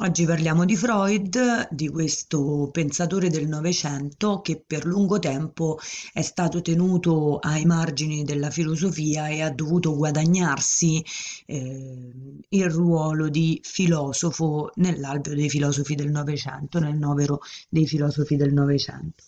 Oggi parliamo di Freud, di questo pensatore del Novecento che per lungo tempo è stato tenuto ai margini della filosofia e ha dovuto guadagnarsi eh, il ruolo di filosofo nell'albero dei filosofi del Novecento, nel novero dei filosofi del Novecento.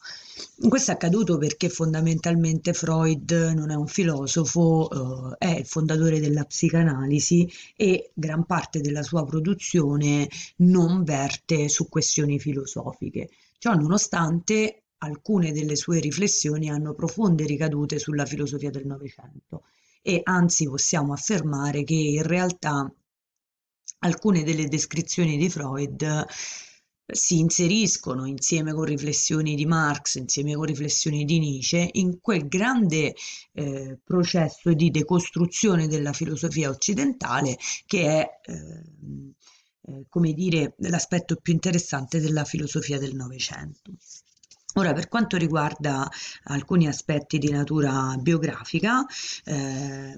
Questo è accaduto perché fondamentalmente Freud non è un filosofo, eh, è il fondatore della psicanalisi e gran parte della sua produzione non verte su questioni filosofiche. Ciò nonostante alcune delle sue riflessioni hanno profonde ricadute sulla filosofia del Novecento e anzi possiamo affermare che in realtà alcune delle descrizioni di Freud si inseriscono insieme con riflessioni di Marx, insieme con riflessioni di Nietzsche, in quel grande eh, processo di decostruzione della filosofia occidentale che è, eh, eh, come dire, l'aspetto più interessante della filosofia del Novecento. Ora, per quanto riguarda alcuni aspetti di natura biografica, eh,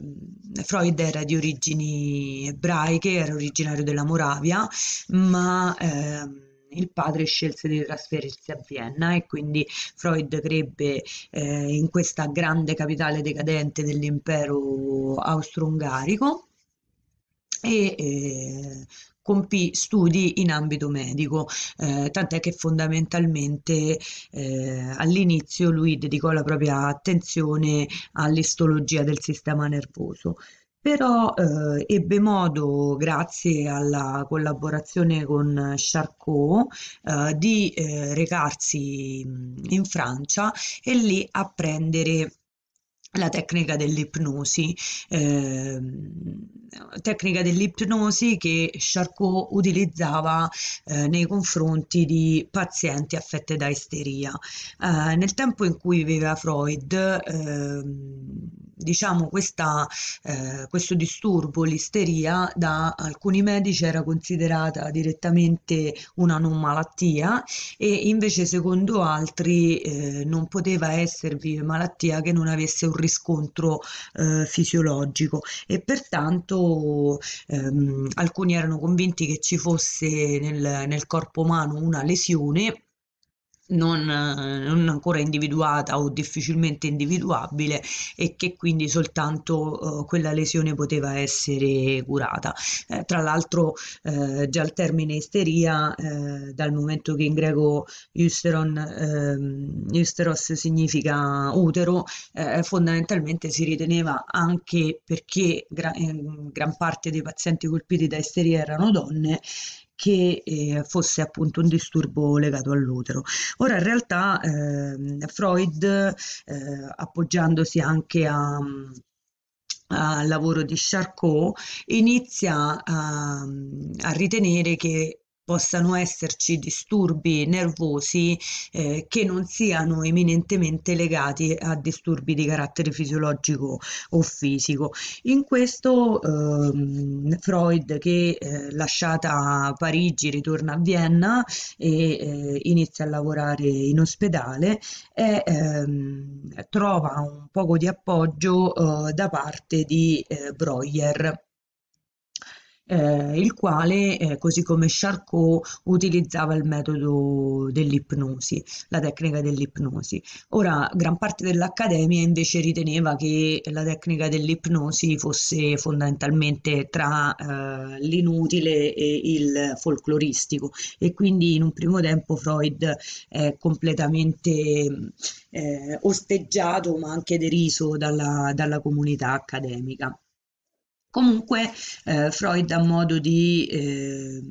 Freud era di origini ebraiche, era originario della Moravia, ma... Eh, il padre scelse di trasferirsi a Vienna e quindi Freud crebbe eh, in questa grande capitale decadente dell'impero austro-ungarico e eh, compì studi in ambito medico, eh, tant'è che fondamentalmente eh, all'inizio lui dedicò la propria attenzione all'istologia del sistema nervoso però eh, ebbe modo, grazie alla collaborazione con Charcot, eh, di eh, recarsi mm, in Francia e lì apprendere la tecnica dell'ipnosi, eh, tecnica dell'ipnosi che Charcot utilizzava eh, nei confronti di pazienti affette da isteria. Eh, nel tempo in cui viveva Freud, ehm, diciamo questa, eh, questo disturbo, l'isteria, da alcuni medici era considerata direttamente una non malattia e invece secondo altri eh, non poteva esservi malattia che non avesse un riscontro eh, fisiologico e pertanto ehm, alcuni erano convinti che ci fosse nel, nel corpo umano una lesione non, eh, non, ancora individuata o difficilmente individuabile e che quindi soltanto uh, quella lesione poteva essere curata. Eh, tra l'altro eh, già il termine isteria, eh, dal momento che in greco eusteron, ehm, eusteros significa utero, eh, fondamentalmente si riteneva anche perché gra ehm, gran parte dei pazienti colpiti da isteria erano donne, che eh, fosse appunto un disturbo legato all'utero. Ora in realtà eh, Freud, eh, appoggiandosi anche a mm, al lavoro di Charcot, inizia a, mm, a, ritenere che possano esserci disturbi nervosi eh, che non siano eminentemente legati a disturbi di carattere fisiologico o fisico. In questo ehm, Freud che eh, lasciata Parigi ritorna a Vienna e eh, inizia a lavorare in ospedale e ehm, trova un poco di appoggio eh, da parte di eh, Breuer eh, il quale, eh, così come Charcot, utilizzava il metodo dell'ipnosi, la tecnica dell'ipnosi. Ora, gran parte dell'Accademia invece riteneva che la tecnica dell'ipnosi fosse fondamentalmente tra eh, l'inutile e il folcloristico e quindi in un primo tempo Freud è completamente eh, osteggiato ma anche deriso dalla, dalla comunità accademica. Comunque eh, Freud ha modo di eh,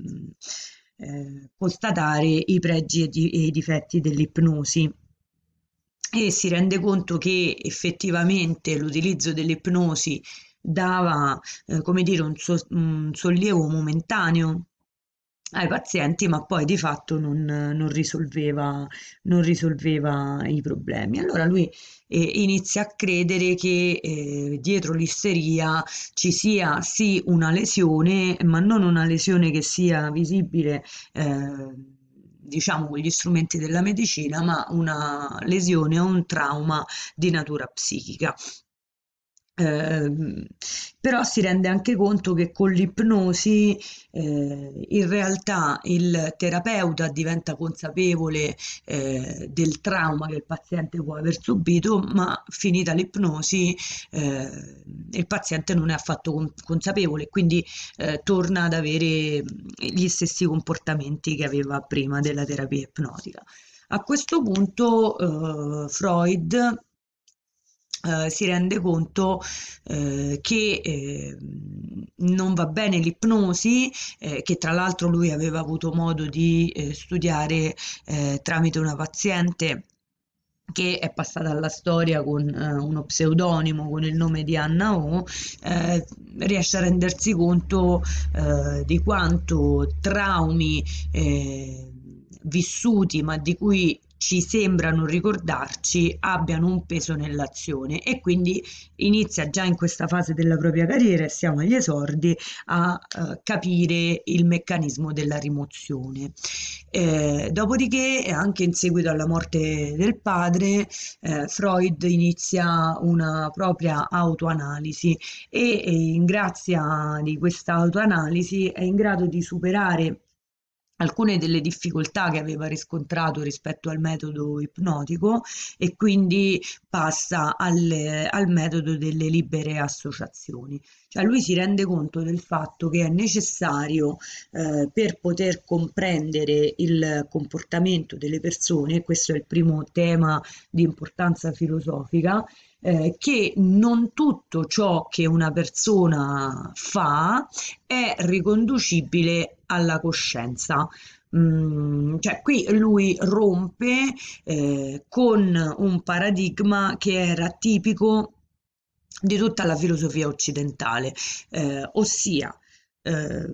eh, constatare i pregi e, di, e i difetti dell'ipnosi e si rende conto che effettivamente l'utilizzo dell'ipnosi dava, eh, come dire, un, so, un sollievo momentaneo ai pazienti, ma poi di fatto non, non, risolveva, non risolveva, i problemi. Allora lui eh, inizia a credere che eh, dietro l'isteria ci sia sì una lesione, ma non una lesione che sia visibile. Eh, diciamo con gli strumenti della medicina, ma una lesione o un trauma di natura psichica. Ehm, però si rende anche conto che con l'ipnosi eh, in realtà il terapeuta diventa consapevole eh, del trauma che il paziente può aver subito, ma finita l'ipnosi eh, il paziente non è affatto consapevole, quindi eh, torna ad avere gli stessi comportamenti che aveva prima della terapia ipnotica. A questo punto eh, Freud eh, si rende conto uh, che eh, non va bene l'ipnosi, eh, che tra l'altro lui aveva avuto modo di eh, studiare eh, tramite una paziente che è passata alla storia con uh, uno pseudonimo con il nome di Anna O, eh, riesce a rendersi conto eh, di quanto traumi eh, vissuti ma di cui ci sembrano ricordarci abbiano un peso nell'azione e quindi inizia già in questa fase della propria carriera e siamo agli esordi a eh, capire il meccanismo della rimozione. Eh, dopodiché, anche in seguito alla morte del padre, eh, Freud inizia una propria autoanalisi e, e in grazia di questa autoanalisi è in grado di superare alcune delle difficoltà che aveva riscontrato rispetto al metodo ipnotico e quindi passa al, al metodo delle libere associazioni. Cioè lui si rende conto del fatto che è necessario eh, per poter comprendere il comportamento delle persone, questo è il primo tema di importanza filosofica, eh, che non tutto ciò che una persona fa è riconducibile alla coscienza. Mm, cioè qui lui rompe eh, con un paradigma che era tipico di tutta la filosofia occidentale, eh, ossia eh,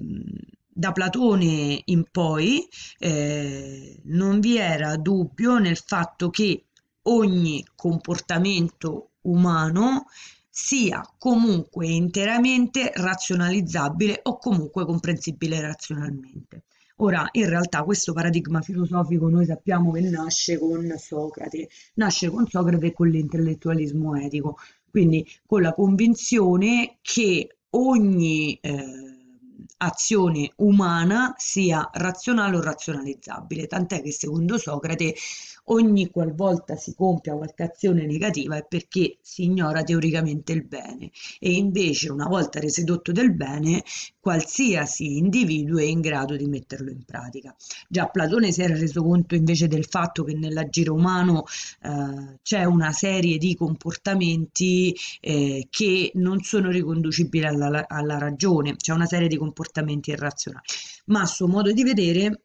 da Platone in poi eh, non vi era dubbio nel fatto che ogni comportamento umano sia comunque interamente razionalizzabile o comunque comprensibile razionalmente. Ora, in realtà questo paradigma filosofico noi sappiamo che nasce con Socrate, nasce con Socrate e con l'intellettualismo etico, quindi con la convinzione che ogni eh, azione umana sia razionale o razionalizzabile, tant'è che secondo Socrate ogni qualvolta si compia qualche azione negativa è perché si ignora teoricamente il bene e invece una volta resedotto del bene qualsiasi individuo è in grado di metterlo in pratica. Già Platone si era reso conto invece del fatto che nell'agire umano eh, c'è una serie di comportamenti eh, che non sono riconducibili alla, alla ragione, c'è una serie di comportamenti comportamenti irrazionali, ma a suo modo di vedere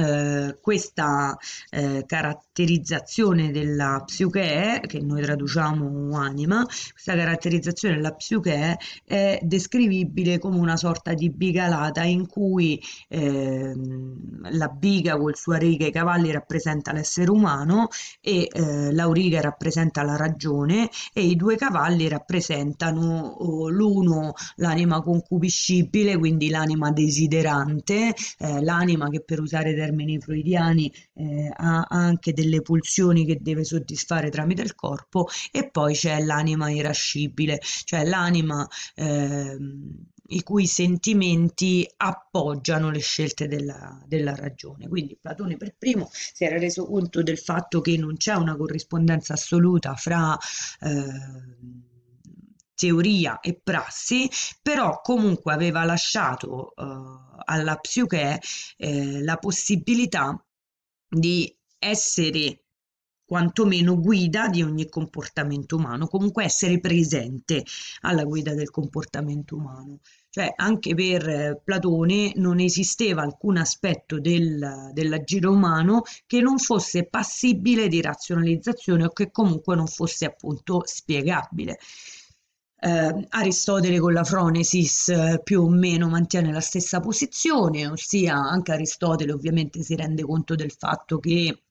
eh, questa eh, caratterizzazione della psiche, che noi traduciamo anima, questa caratterizzazione della psiche è descrivibile come una sorta di bigalata in cui eh, la biga col suo riga e i cavalli rappresenta l'essere umano e eh, l'auriga rappresenta la ragione e i due cavalli rappresentano oh, l'uno l'anima concupiscibile, quindi l'anima desiderante, eh, l'anima che per usare termini freudiani, eh, ha anche delle pulsioni che deve soddisfare tramite il corpo e poi c'è l'anima irascibile, cioè l'anima eh, i cui sentimenti appoggiano le scelte della, della, ragione. Quindi Platone per primo si era reso conto del fatto che non c'è una corrispondenza assoluta fra... Eh, teoria e prassi, però comunque aveva lasciato eh, alla psiche eh, la possibilità di essere quantomeno guida di ogni comportamento umano, comunque essere presente alla guida del comportamento umano. Cioè anche per eh, Platone non esisteva alcun aspetto del, dell'agire umano che non fosse passibile di razionalizzazione o che comunque non fosse appunto spiegabile eh, Aristotele con la Fronesis eh, più o meno mantiene la stessa posizione, ossia anche Aristotele ovviamente si rende conto del fatto che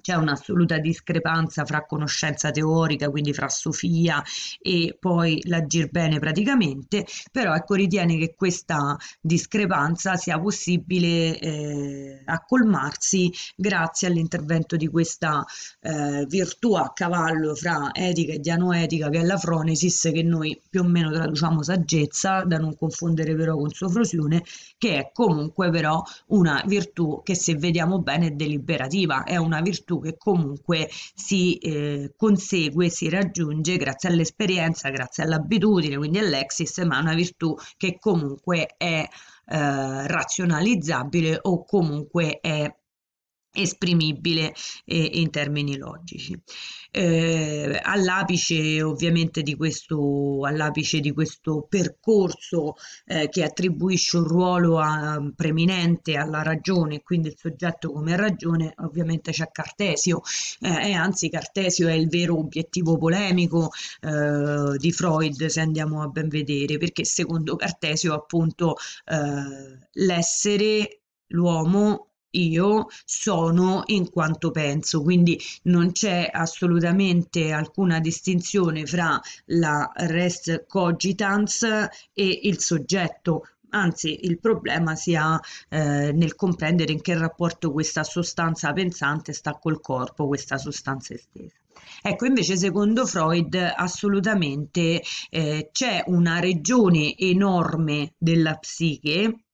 c'è un'assoluta discrepanza fra conoscenza teorica, quindi fra Sofia e poi l'agir bene praticamente, però ecco ritiene che questa discrepanza sia possibile eh, accolmarsi grazie all'intervento di questa eh, virtù a cavallo fra etica e dianoetica che è la fronesis che noi più o meno traduciamo saggezza, da non confondere però con sofrosione, che è comunque però una virtù che se vediamo bene è deliberativa, è una virtù virtù che comunque si eh, consegue, si raggiunge grazie all'esperienza, grazie all'abitudine, quindi all'exis, ma una virtù che comunque è eh, razionalizzabile o comunque è esprimibile eh, in termini logici. Eh, all'apice ovviamente di questo, all'apice di questo percorso eh, che attribuisce un ruolo a, mm, preminente alla ragione, quindi il soggetto come ragione, ovviamente c'è Cartesio eh, e anzi Cartesio è il vero obiettivo polemico eh, di Freud se andiamo a ben vedere, perché secondo Cartesio appunto eh, l'essere, l'uomo io sono in quanto penso, quindi non c'è assolutamente alcuna distinzione fra la res cogitans e il soggetto. Anzi, il problema si ha eh, nel comprendere in che rapporto questa sostanza pensante sta col corpo, questa sostanza estesa. Ecco, invece secondo Freud assolutamente eh, c'è una regione enorme della psiche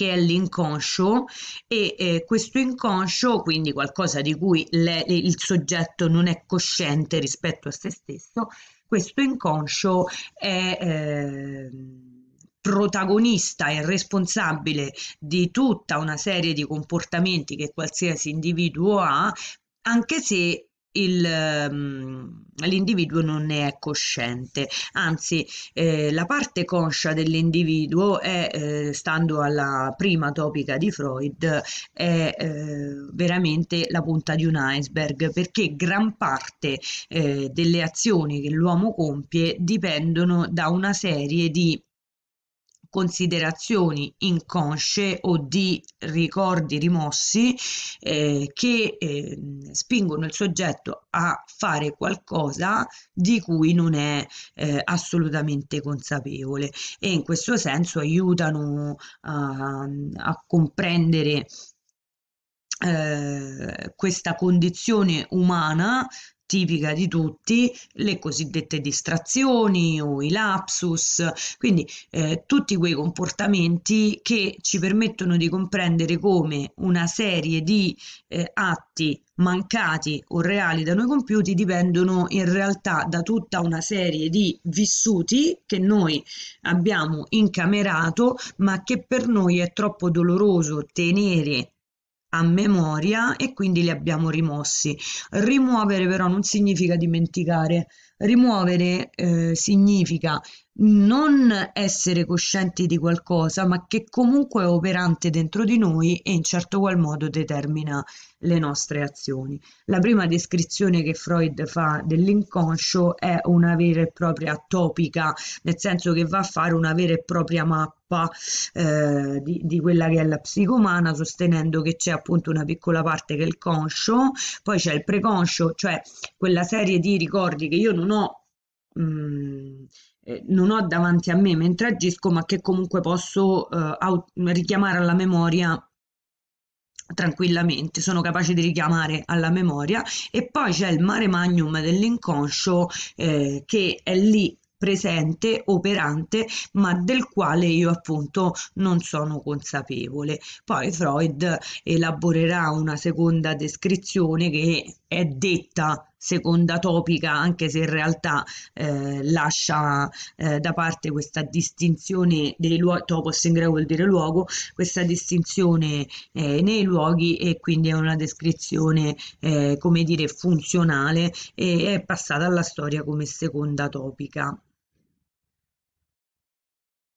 che è l'inconscio e eh, questo inconscio, quindi qualcosa di cui le, il soggetto non è cosciente rispetto a se stesso, questo inconscio è... Eh, protagonista e responsabile di tutta una serie di comportamenti che qualsiasi individuo ha, anche se il, ehm, l'individuo non ne è cosciente, anzi eh, la parte conscia dell'individuo è, eh, stando alla prima topica di Freud, è eh, veramente la punta di un iceberg perché gran parte eh, delle azioni che l'uomo compie dipendono da una serie di considerazioni inconsce o di ricordi rimossi eh, che eh, spingono il soggetto a fare qualcosa di cui non è eh, assolutamente consapevole e in questo senso aiutano a, a comprendere eh, questa condizione umana tipica di tutti, le cosiddette distrazioni o i lapsus, quindi eh, tutti quei comportamenti che ci permettono di comprendere come una serie di eh, atti mancati o reali da noi compiuti dipendono in realtà da tutta una serie di vissuti che noi abbiamo incamerato ma che per noi è troppo doloroso tenere a memoria e quindi li abbiamo rimossi. Rimuovere però non significa dimenticare, rimuovere eh, significa non essere coscienti di qualcosa, ma che comunque è operante dentro di noi e in certo qual modo determina le nostre azioni. La prima descrizione che Freud fa dell'inconscio è una vera e propria topica, nel senso che va a fare una vera e propria mappa eh, di, di, quella che è la psicomana, sostenendo che c'è appunto una piccola parte che è il conscio, poi c'è il preconscio, cioè quella serie di ricordi che io non ho. Mh, mm, eh, non ho davanti a me mentre agisco, ma che comunque posso eh, aut- richiamare alla memoria tranquillamente, sono capace di richiamare alla memoria e poi c'è il mare magnum dell'inconscio eh, che è lì presente, operante, ma del quale io appunto non sono consapevole. Poi Freud elaborerà una seconda descrizione che è detta seconda topica, anche se in realtà eh, lascia eh, da parte questa distinzione dei luoghi, topos in greco vuol dire luogo, questa distinzione eh, nei luoghi e quindi è una descrizione, eh, come dire, funzionale e è passata alla storia come seconda topica.